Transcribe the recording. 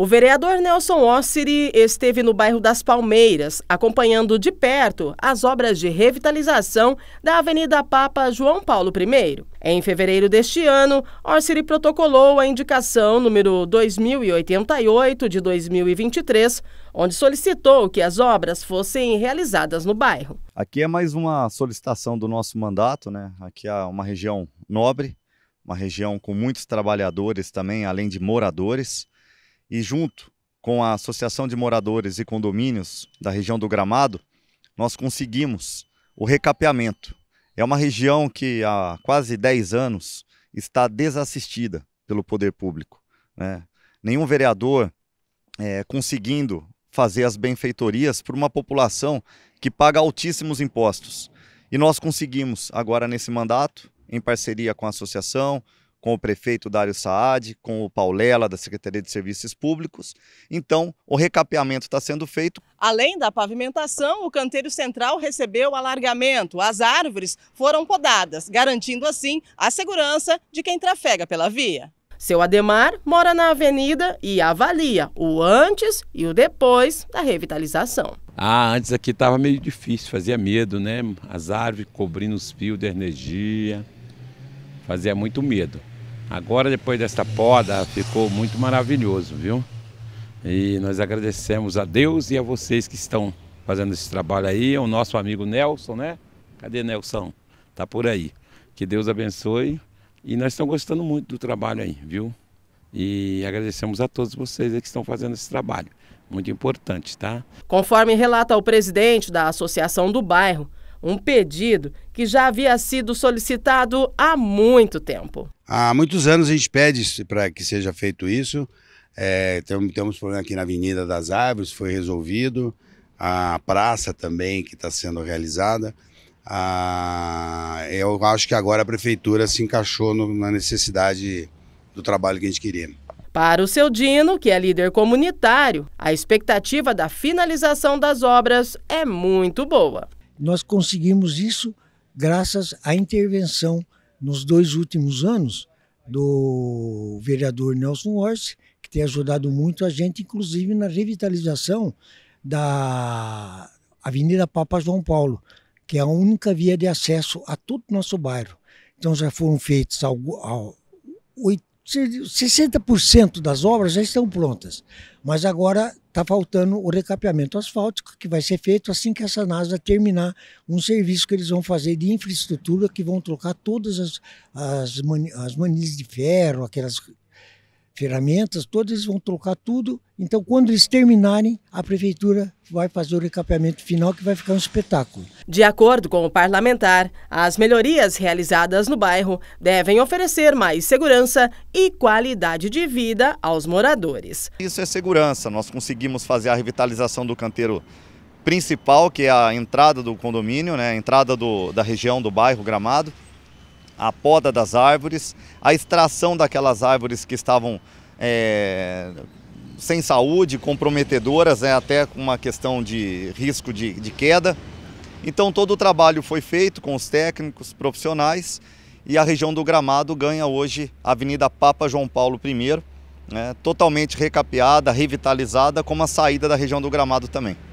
O vereador Nelson Ossiri esteve no bairro das Palmeiras, acompanhando de perto as obras de revitalização da Avenida Papa João Paulo I. Em fevereiro deste ano, Orsiri protocolou a indicação número 2088 de 2023, onde solicitou que as obras fossem realizadas no bairro. Aqui é mais uma solicitação do nosso mandato, né? Aqui é uma região nobre, uma região com muitos trabalhadores também, além de moradores e junto com a Associação de Moradores e Condomínios da região do Gramado, nós conseguimos o recapeamento. É uma região que há quase 10 anos está desassistida pelo poder público. Né? Nenhum vereador é, conseguindo fazer as benfeitorias para uma população que paga altíssimos impostos. E nós conseguimos, agora nesse mandato, em parceria com a associação, com o prefeito Dário Saad, com o Paulela, da Secretaria de Serviços Públicos. Então, o recapeamento está sendo feito. Além da pavimentação, o canteiro central recebeu alargamento. As árvores foram podadas, garantindo assim a segurança de quem trafega pela via. Seu Ademar mora na avenida e avalia o antes e o depois da revitalização. Ah, antes aqui estava meio difícil, fazia medo, né? As árvores cobrindo os fios de energia, fazia muito medo. Agora, depois desta poda, ficou muito maravilhoso, viu? E nós agradecemos a Deus e a vocês que estão fazendo esse trabalho aí. O nosso amigo Nelson, né? Cadê Nelson? Tá por aí. Que Deus abençoe. E nós estamos gostando muito do trabalho aí, viu? E agradecemos a todos vocês que estão fazendo esse trabalho. Muito importante, tá? Conforme relata o presidente da Associação do Bairro, um pedido que já havia sido solicitado há muito tempo. Há muitos anos a gente pede para que seja feito isso. É, temos, temos problema aqui na Avenida das Árvores, foi resolvido. A praça também que está sendo realizada. Ah, eu acho que agora a prefeitura se encaixou no, na necessidade do trabalho que a gente queria. Para o seu Dino, que é líder comunitário, a expectativa da finalização das obras é muito boa. Nós conseguimos isso graças à intervenção nos dois últimos anos do vereador Nelson Orsi, que tem ajudado muito a gente, inclusive na revitalização da Avenida Papa João Paulo, que é a única via de acesso a todo o nosso bairro. Então já foram feitos algo, ao, 60% das obras já estão prontas, mas agora está faltando o recapeamento asfáltico, que vai ser feito assim que essa NASA terminar um serviço que eles vão fazer de infraestrutura, que vão trocar todas as, as, man, as manilhas de ferro, aquelas ferramentas, todas eles vão trocar tudo. Então, quando eles terminarem, a prefeitura vai fazer o recapeamento final, que vai ficar um espetáculo. De acordo com o parlamentar, as melhorias realizadas no bairro devem oferecer mais segurança e qualidade de vida aos moradores. Isso é segurança. Nós conseguimos fazer a revitalização do canteiro principal, que é a entrada do condomínio, né, a entrada do, da região do bairro Gramado a poda das árvores, a extração daquelas árvores que estavam é, sem saúde, comprometedoras, né, até com uma questão de risco de, de queda. Então todo o trabalho foi feito com os técnicos profissionais e a região do Gramado ganha hoje a Avenida Papa João Paulo I, né, totalmente recapeada, revitalizada, como a saída da região do Gramado também.